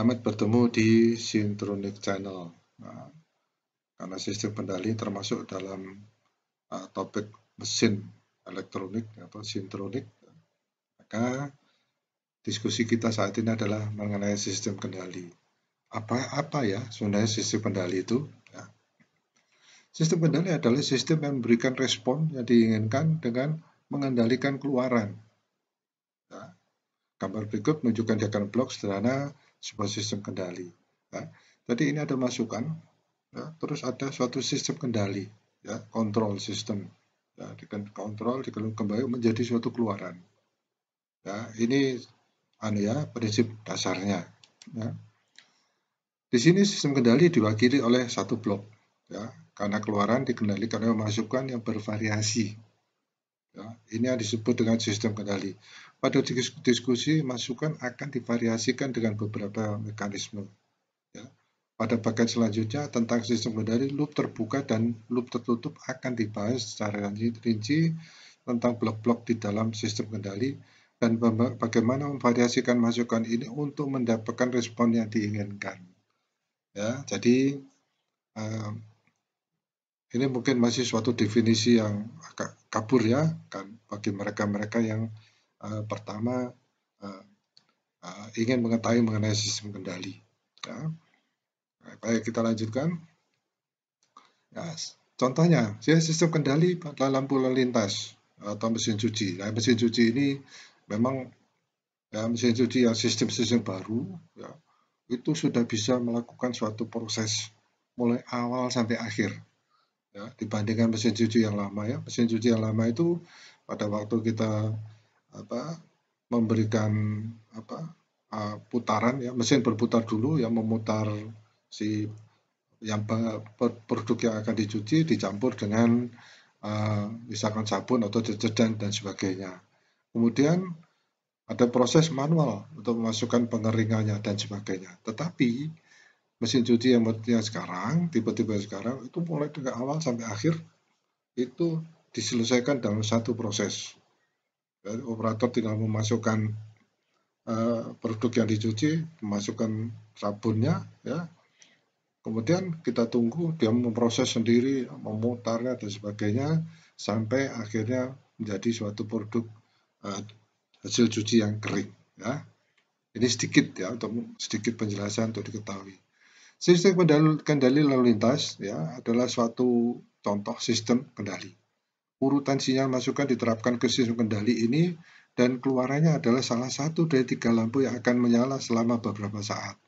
selamat bertemu di Sintronic Channel. Nah, karena sistem pendali termasuk dalam uh, topik mesin elektronik atau sintronik, maka diskusi kita saat ini adalah mengenai sistem kendali. Apa-apa ya sebenarnya sistem kendali itu? Ya. Sistem kendali adalah sistem yang memberikan respon yang diinginkan dengan mengendalikan keluaran. Ya. Gambar berikut menunjukkan diagram blok sederhana sebuah sistem kendali. Ya. Tadi ini ada masukan, ya. terus ada suatu sistem kendali, ya, kontrol sistem, ya, dikontrol kembali menjadi suatu keluaran. Ya, ini anu ya prinsip dasarnya. Ya. Di sini sistem kendali diwakili oleh satu blok, ya, karena keluaran dikendalikan oleh masukan yang bervariasi. Ya, ini yang disebut dengan sistem kendali. Pada diskusi, masukan akan divariasikan dengan beberapa mekanisme. Ya. Pada bagian selanjutnya tentang sistem kendali loop terbuka dan loop tertutup akan dibahas secara rinci tentang blok-blok di dalam sistem kendali dan bagaimana memvariasikan masukan ini untuk mendapatkan respon yang diinginkan. Ya, jadi eh, ini mungkin masih suatu definisi yang agak kabur ya kan bagi mereka-mereka yang uh, pertama uh, uh, ingin mengetahui mengenai sistem kendali. Ya. Baik, kita lanjutkan. Ya, contohnya, ya, sistem kendali pada lampu lalu lintas atau mesin cuci. Nah, mesin cuci ini memang ya, mesin cuci yang sistem-sistem baru, ya, itu sudah bisa melakukan suatu proses mulai awal sampai akhir. Ya, dibandingkan mesin cuci yang lama ya, mesin cuci yang lama itu pada waktu kita apa memberikan apa putaran ya mesin berputar dulu yang memutar si yang produk yang akan dicuci dicampur dengan uh, misalkan sabun atau deterjen dan sebagainya. Kemudian ada proses manual untuk memasukkan pengeringannya dan sebagainya. Tetapi mesin cuci yang, yang sekarang, tiba-tiba sekarang itu mulai dari awal sampai akhir itu diselesaikan dalam satu proses dari eh, operator tinggal memasukkan uh, produk yang dicuci, memasukkan sabunnya, ya. Kemudian kita tunggu dia memproses sendiri, memutarnya dan sebagainya sampai akhirnya menjadi suatu produk uh, hasil cuci yang kering, ya. Ini sedikit ya untuk sedikit penjelasan untuk diketahui. Sistem kendali, kendali lalu lintas ya adalah suatu contoh sistem kendali urutan sinyal masukan diterapkan ke sistem kendali ini dan keluarannya adalah salah satu dari tiga lampu yang akan menyala selama beberapa saat.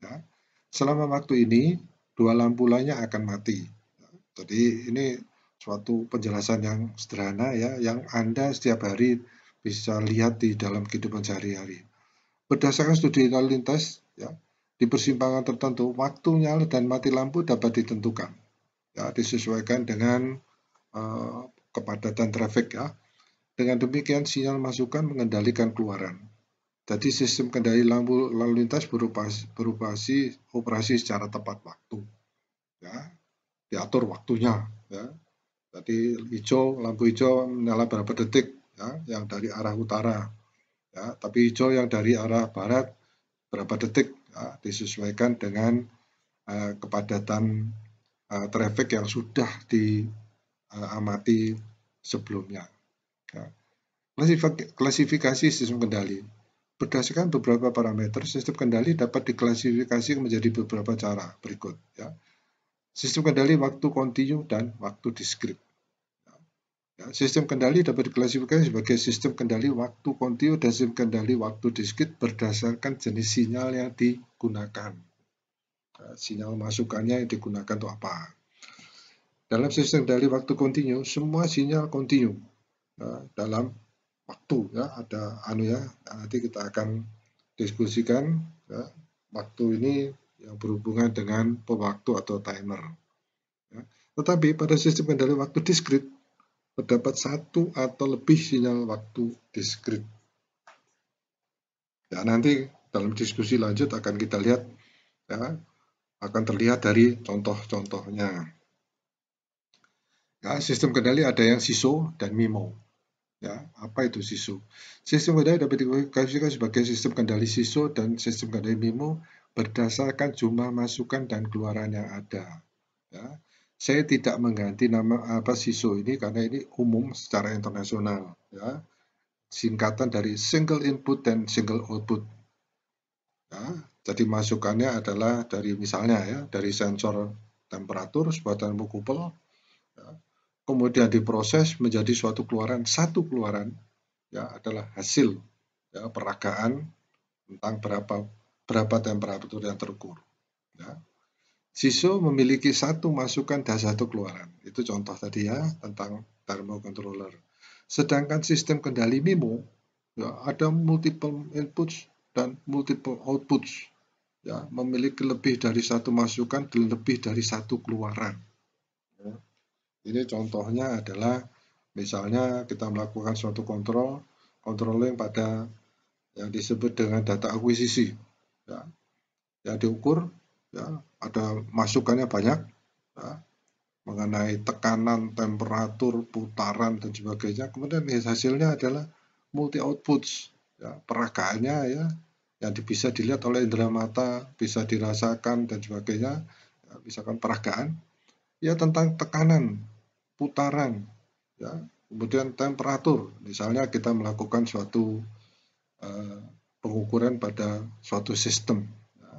Ya. Selama waktu ini, dua lampu lainnya akan mati. Ya. Jadi ini suatu penjelasan yang sederhana ya, yang Anda setiap hari bisa lihat di dalam kehidupan sehari-hari. Berdasarkan studi lalu lintas, ya, di persimpangan tertentu, waktu nyala dan mati lampu dapat ditentukan. Ya, disesuaikan dengan uh, kepadatan trafik ya. Dengan demikian sinyal masukan mengendalikan keluaran. Jadi sistem kendali lampu lalu lintas beroperasi, si operasi secara tepat waktu. Ya, diatur waktunya ya. Jadi hijau, lampu hijau menyala berapa detik ya, yang dari arah utara. Ya, tapi hijau yang dari arah barat berapa detik ya, disesuaikan dengan uh, kepadatan uh, trafik yang sudah diamati uh, sebelumnya. Nah, klasifikasi sistem kendali berdasarkan beberapa parameter sistem kendali dapat diklasifikasi menjadi beberapa cara berikut. Ya. Sistem kendali waktu kontinu dan waktu diskrit. Ya, sistem kendali dapat diklasifikasi sebagai sistem kendali waktu kontinu dan sistem kendali waktu diskrit berdasarkan jenis sinyal yang digunakan. Nah, sinyal masukannya yang digunakan untuk apa? Dalam sistem dari waktu kontinu, semua sinyal kontinu ya, dalam waktu ya ada anu ya nanti kita akan diskusikan ya, waktu ini yang berhubungan dengan pewaktu atau timer. Ya. Tetapi pada sistem kendali waktu diskrit terdapat satu atau lebih sinyal waktu diskrit. Ya nanti dalam diskusi lanjut akan kita lihat ya akan terlihat dari contoh-contohnya. Ya, sistem kendali ada yang SISO dan MIMO. Ya, apa itu SISO? Sistem kendali dapat dikasihkan sebagai sistem kendali SISO dan sistem kendali MIMO berdasarkan jumlah masukan dan keluaran yang ada. Ya. Saya tidak mengganti nama apa SISO ini karena ini umum secara internasional. Ya. Singkatan dari single input dan single output. Ya. Jadi masukannya adalah dari misalnya ya dari sensor temperatur sebuah termokupel ya, kemudian diproses menjadi suatu keluaran satu keluaran ya adalah hasil ya, peragaan tentang berapa berapa temperatur yang terukur ya. Siso memiliki satu masukan dan satu keluaran. Itu contoh tadi ya tentang thermocontroller. Sedangkan sistem kendali MIMO ya, ada multiple inputs dan multiple outputs. Ya, memiliki lebih dari satu masukan dan lebih dari satu keluaran. Ini contohnya adalah misalnya kita melakukan suatu kontrol, controlling pada yang disebut dengan data akuisisi. Ya, ya diukur, ya, ada masukannya banyak, ya, mengenai tekanan, temperatur, putaran, dan sebagainya. Kemudian ya, hasilnya adalah multi outputs, ya, peragaannya ya, yang bisa dilihat oleh indera mata, bisa dirasakan, dan sebagainya, ya, misalkan peragaan, ya tentang tekanan, putaran, ya, kemudian temperatur. Misalnya kita melakukan suatu uh, pengukuran pada suatu sistem. Ya.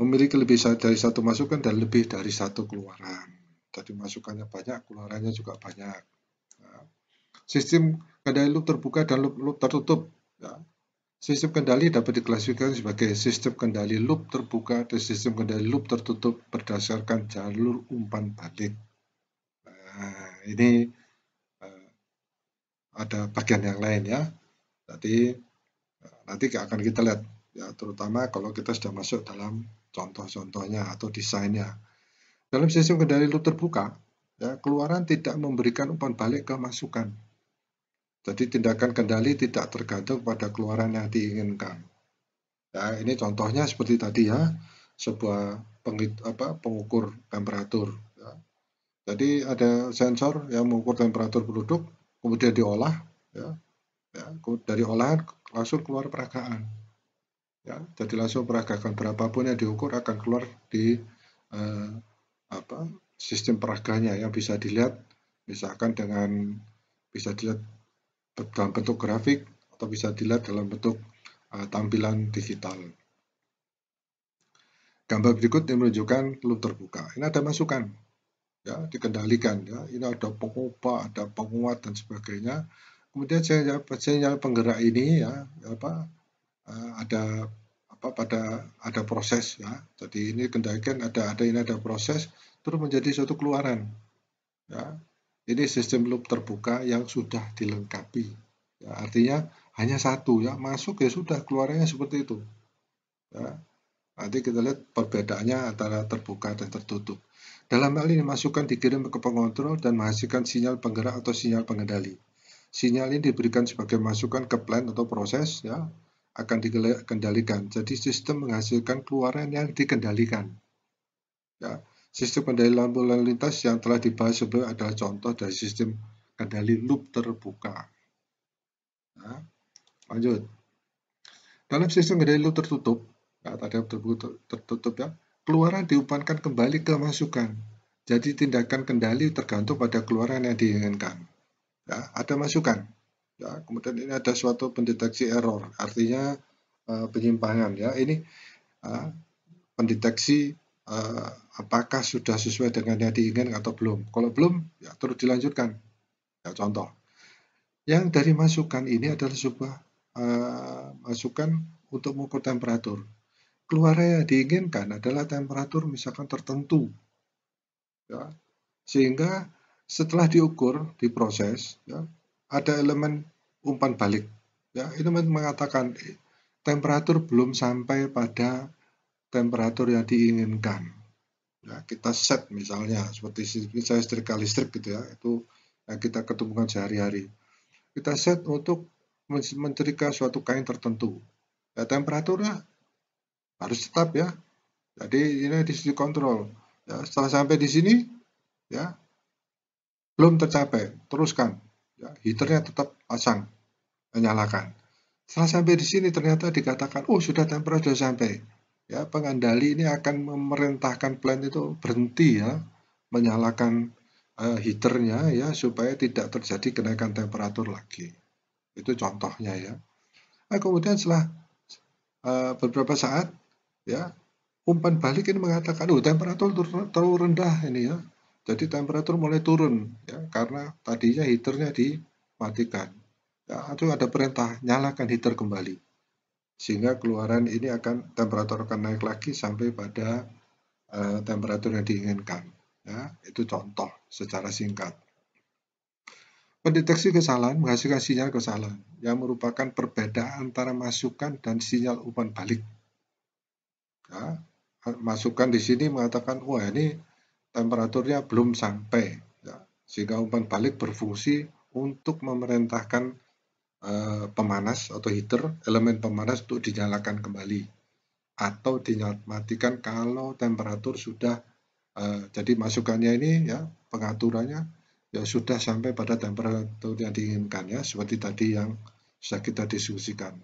Memiliki lebih dari satu masukan dan lebih dari satu keluaran. Jadi masukannya banyak, keluarannya juga banyak. Ya. Sistem kedai loop terbuka dan loop, loop tertutup. Ya. Sistem kendali dapat diklasifikasikan sebagai sistem kendali loop terbuka dan sistem kendali loop tertutup berdasarkan jalur umpan balik. Nah, ini uh, ada bagian yang lain ya. Nanti eh, nanti akan kita lihat ya terutama kalau kita sudah masuk dalam contoh-contohnya atau desainnya. Dalam sistem kendali loop terbuka, ya, keluaran tidak memberikan umpan balik ke masukan jadi tindakan kendali tidak tergantung pada keluaran yang diinginkan. Nah, ini contohnya seperti tadi ya, sebuah pengit, apa, pengukur temperatur. Ya. Jadi ada sensor yang mengukur temperatur penduduk, kemudian diolah, ya, ya, dari olahan langsung keluar peragaan. Ya, jadi langsung peragakan berapapun yang diukur akan keluar di eh, apa, sistem peraganya yang bisa dilihat, misalkan dengan bisa dilihat dalam bentuk grafik atau bisa dilihat dalam bentuk uh, tampilan digital. Gambar berikut yang menunjukkan loop terbuka. Ini ada masukan, ya dikendalikan. Ya. Ini ada pengubah ada penguat dan sebagainya. Kemudian sinyal, sinyal penggerak ini ya apa eh, ada apa pada ada proses ya. Jadi ini kendalikan ada ada ini ada proses terus menjadi suatu keluaran. Ya, ini sistem loop terbuka yang sudah dilengkapi. Ya, artinya hanya satu ya masuk ya sudah keluarnya seperti itu. Ya, nanti kita lihat perbedaannya antara terbuka dan tertutup. Dalam hal ini masukkan dikirim ke pengontrol dan menghasilkan sinyal penggerak atau sinyal pengendali. Sinyal ini diberikan sebagai masukan ke plan atau proses ya akan dikendalikan. Jadi sistem menghasilkan keluaran yang dikendalikan. Ya, Sistem kendali lampu lalu lintas yang telah dibahas sebelumnya adalah contoh dari sistem kendali loop terbuka. Nah, lanjut. Dalam sistem kendali loop tertutup, ya, tadi terbuka tertutup ya, keluaran diumpankan kembali ke masukan. Jadi tindakan kendali tergantung pada keluaran yang diinginkan. Ya, ada masukan. Ya, kemudian ini ada suatu pendeteksi error, artinya uh, penyimpangan. Ya, ini uh, pendeteksi eh, apakah sudah sesuai dengan yang diinginkan atau belum. Kalau belum, ya terus dilanjutkan. Ya, contoh, yang dari masukan ini adalah sebuah eh, masukan untuk mengukur temperatur. Keluarnya yang diinginkan adalah temperatur misalkan tertentu. Ya, sehingga setelah diukur, diproses, ya, ada elemen umpan balik. Ya, itu mengatakan temperatur belum sampai pada temperatur yang diinginkan. Ya, kita set misalnya seperti saya setrika listrik gitu ya, itu yang kita ketemukan sehari-hari. Kita set untuk mencerika suatu kain tertentu. Ya, temperaturnya harus tetap ya. Jadi ini di sisi kontrol. Ya, setelah sampai di sini, ya belum tercapai, teruskan. Ya, heaternya tetap pasang, nyalakan. Setelah sampai di sini ternyata dikatakan, oh sudah temperatur sampai ya pengendali ini akan memerintahkan plant itu berhenti ya menyalakan uh, heaternya ya supaya tidak terjadi kenaikan temperatur lagi itu contohnya ya nah, kemudian setelah uh, beberapa saat ya umpan balik ini mengatakan oh temperatur terlalu rendah ini ya jadi temperatur mulai turun ya karena tadinya heaternya dimatikan ya, itu ada perintah nyalakan heater kembali sehingga keluaran ini akan temperatur akan naik lagi sampai pada uh, temperatur yang diinginkan. Ya, itu contoh secara singkat. Pendeteksi kesalahan menghasilkan sinyal kesalahan yang merupakan perbedaan antara masukan dan sinyal umpan balik. Ya, masukan di sini mengatakan, wah ini temperaturnya belum sampai. Ya, sehingga umpan balik berfungsi untuk memerintahkan Eh, pemanas atau heater, elemen pemanas untuk dinyalakan kembali atau dinyalakan kalau temperatur sudah uh, jadi masukannya ini ya pengaturannya ya sudah sampai pada temperatur yang diinginkan ya seperti tadi yang sudah kita diskusikan.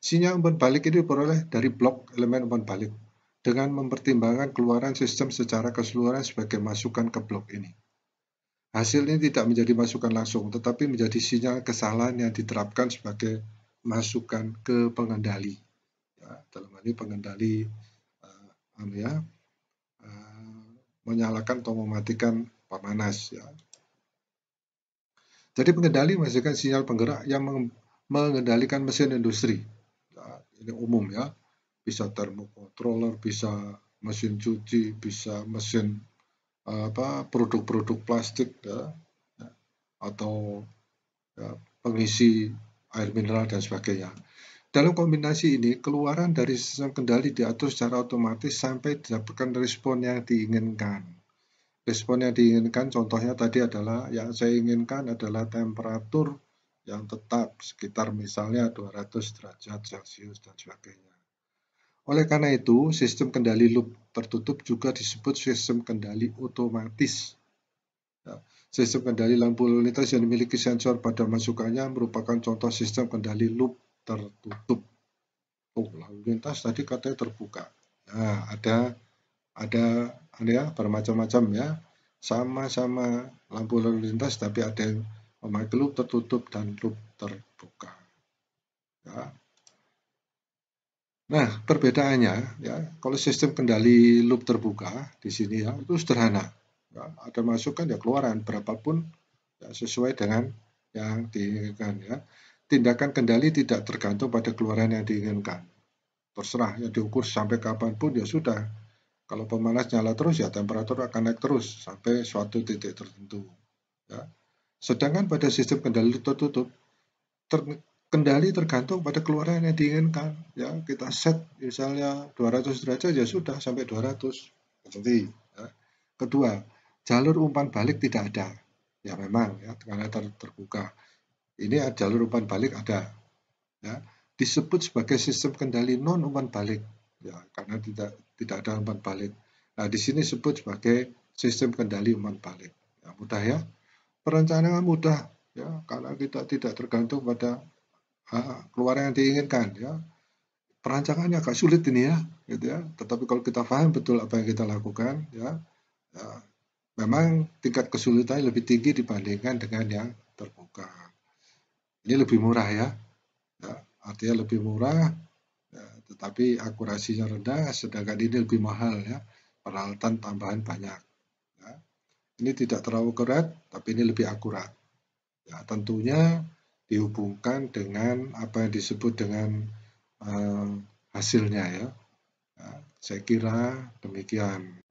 Sinyal umpan balik ini diperoleh dari blok elemen umpan balik dengan mempertimbangkan keluaran sistem secara keseluruhan sebagai masukan ke blok ini. Hasilnya tidak menjadi masukan langsung, tetapi menjadi sinyal kesalahan yang diterapkan sebagai masukan ke pengendali. Ya, dalam hal ini pengendali uh, ya, uh, menyalakan atau mematikan pemanas. Ya. Jadi pengendali menghasilkan sinyal penggerak yang mengendalikan mesin industri. Ya, ini umum ya, bisa termokontroler, bisa mesin cuci, bisa mesin apa produk-produk plastik ya, atau ya, pengisi air mineral dan sebagainya. Dalam kombinasi ini, keluaran dari sistem kendali diatur secara otomatis sampai didapatkan respon yang diinginkan. Respon yang diinginkan contohnya tadi adalah yang saya inginkan adalah temperatur yang tetap sekitar misalnya 200 derajat Celcius dan sebagainya. Oleh karena itu, sistem kendali loop tertutup juga disebut sistem kendali otomatis. Ya, sistem kendali lampu lalu lintas yang memiliki sensor pada masukannya merupakan contoh sistem kendali loop tertutup. Oh, lalu lintas tadi katanya terbuka. Nah, ada ada ya bermacam-macam ya. Sama-sama lampu lalu lintas tapi ada yang memakai loop tertutup dan loop terbuka. Ya. Nah, perbedaannya ya, kalau sistem kendali loop terbuka di sini ya itu sederhana. Ya, ada masukan ya keluaran berapapun ya, sesuai dengan yang diinginkan ya. Tindakan kendali tidak tergantung pada keluaran yang diinginkan. Terserah yang diukur sampai kapanpun ya sudah. Kalau pemanas nyala terus ya temperatur akan naik terus sampai suatu titik tertentu. Ya. Sedangkan pada sistem kendali tertutup ter kendali tergantung pada keluaran yang diinginkan ya kita set misalnya 200 derajat ya sudah sampai 200 berhenti ya. kedua jalur umpan balik tidak ada ya memang ya karena ter terbuka ini jalur umpan balik ada ya disebut sebagai sistem kendali non umpan balik ya karena tidak tidak ada umpan balik nah di sini disebut sebagai sistem kendali umpan balik ya, mudah ya perencanaan mudah ya karena kita tidak tergantung pada Ah, keluar yang diinginkan ya perancangannya agak sulit ini ya gitu ya tetapi kalau kita paham betul apa yang kita lakukan ya, ya memang tingkat kesulitannya lebih tinggi dibandingkan dengan yang terbuka ini lebih murah ya, ya artinya lebih murah ya, tetapi akurasinya rendah sedangkan ini lebih mahal ya peralatan tambahan banyak ya. ini tidak terlalu keret tapi ini lebih akurat ya tentunya dihubungkan dengan apa yang disebut dengan uh, hasilnya ya. Nah, saya kira demikian.